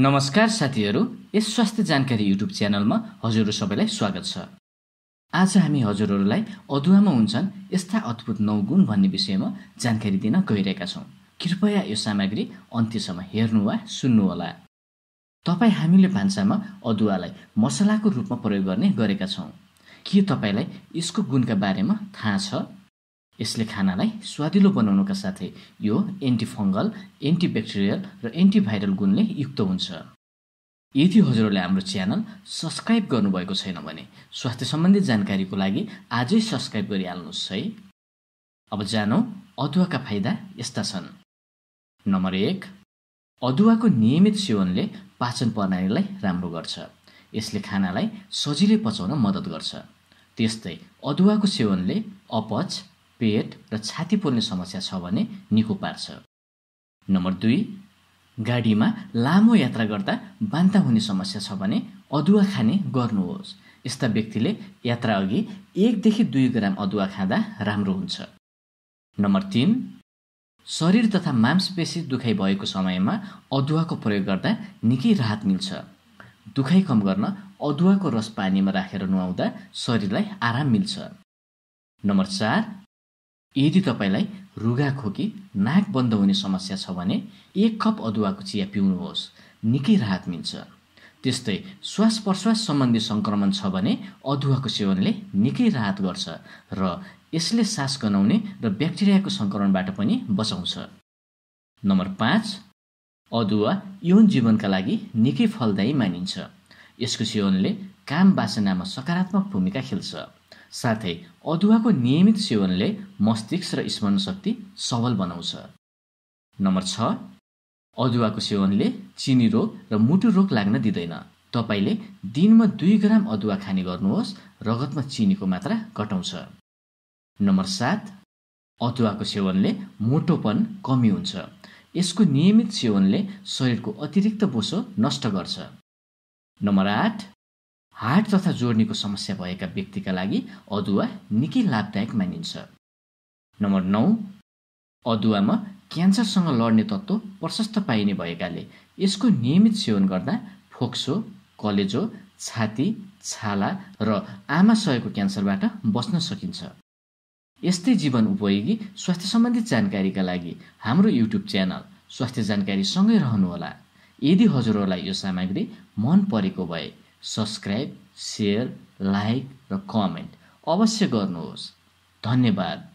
नमस्कार साथीहरू यस स्वास्थ्य जानकारी युट्युब च्यानलमा हजुरहरू सबैलाई स्वागत छ आज हामी हजुरहरूलाई अदुवामा हुन्छन् यस्ता अद्भुत नौ गुण भन्ने विषयमा जानकारी दिन गइरहेका छौँ कृपया यो सामग्री अन्त्यसम्म हेर्नु वा सुन्नुहोला तपाईँ हामीले भान्सामा अदुवालाई मसलाको रूपमा प्रयोग गर्ने गरेका छौँ के तपाईँलाई यसको गुणका बारेमा थाहा छ यसले खानालाई स्वादिलो बनाउनुका साथै यो एन्टिफङ्गल एन्टिब्याक्टेरियल र एन्टिभाइरल गुणले युक्त हुन्छ यदि हजुरहरूले हाम्रो च्यानल सब्सक्राइब गर्नुभएको छैन भने स्वास्थ्य सम्बन्धी जानकारीको लागि आजै सब्सक्राइब गरिहाल्नुहोस् है अब जानौ अदुवाका फाइदा यस्ता छन् नम्बर एक अदुवाको नियमित सेवनले पाचन प्रणालीलाई राम्रो गर्छ यसले खानालाई सजिलै पचाउन मद्दत गर्छ त्यस्तै अदुवाको सेवनले अपच पेट र छाती पोल्ने समस्या छ भने निको पार्छ नम्बर दुई गाडीमा लामो यात्रा गर्दा बान्ता हुने समस्या छ भने अदुवा खाने गर्नुहोस् यस्ता व्यक्तिले यात्रा अघि एकदेखि दुई ग्राम अदुवा खाँदा राम्रो हुन्छ नम्बर तिन शरीर तथा मांसपेशी दुखाइ भएको समयमा अदुवाको प्रयोग गर्दा निकै राहत मिल्छ दुखाइ कम गर्न अदुवाको रस पानीमा राखेर नुहाउँदा शरीरलाई आराम मिल्छ नम्बर चार यदि तपाईँलाई रुगा खोकी नाक बन्द हुने समस्या छ भने एक कप अदुवाको चिया पिउनुहोस् निकै राहत मिल्छ त्यस्तै श्वास प्रश्वास सम्बन्धी सङ्क्रमण छ भने अदुवाको सेवनले निकै राहत गर्छ र यसले सास गनाउने र ब्याक्टेरियाको सङ्क्रमणबाट पनि बचाउँछ नम्बर पाँच अदुवा यौन जीवनका लागि निकै फलदायी मानिन्छ यसको सेवनले काम बासनामा सकारात्मक भूमिका खेल्छ साथै अदुवाको नियमित सेवनले मस्तिष्क र स्मरण शक्ति सबल बनाउँछ नम्बर छ अदुवाको सेवनले चिनी रोग र मुटु रोग लाग्न दिँदैन तपाईँले दिनमा दुई ग्राम अदुवा खाने गर्नुहोस् रगतमा चिनीको मात्रा घटाउँछ नम्बर सात अदुवाको सेवनले मोटोपन कमी हुन्छ यसको नियमित सेवनले शरीरको अतिरिक्त बोसो नष्ट गर्छ नम्बर आठ हार्ट तथा जोड्नेको समस्या भएका व्यक्तिका लागि अदुवा निकै लाभदायक मानिन्छ नम्बर नौ अदुवामा क्यान्सरसँग लड्ने तत्त्व प्रशस्त पाइने भएकाले यसको नियमित सेवन गर्दा फोक्सो कलेजो छाती छाला र आमाशयको क्यान्सरबाट बस्न सकिन्छ यस्तै जीवन उपयोगी स्वास्थ्य सम्बन्धित जानकारीका लागि हाम्रो युट्युब च्यानल स्वास्थ्य जानकारी सँगै रहनुहोला यदि हजुरहरूलाई यो सामग्री मन परेको भए सब्सक्राइब सेयर लाइक र कमेन्ट अवश्य गर्नुहोस् धन्यवाद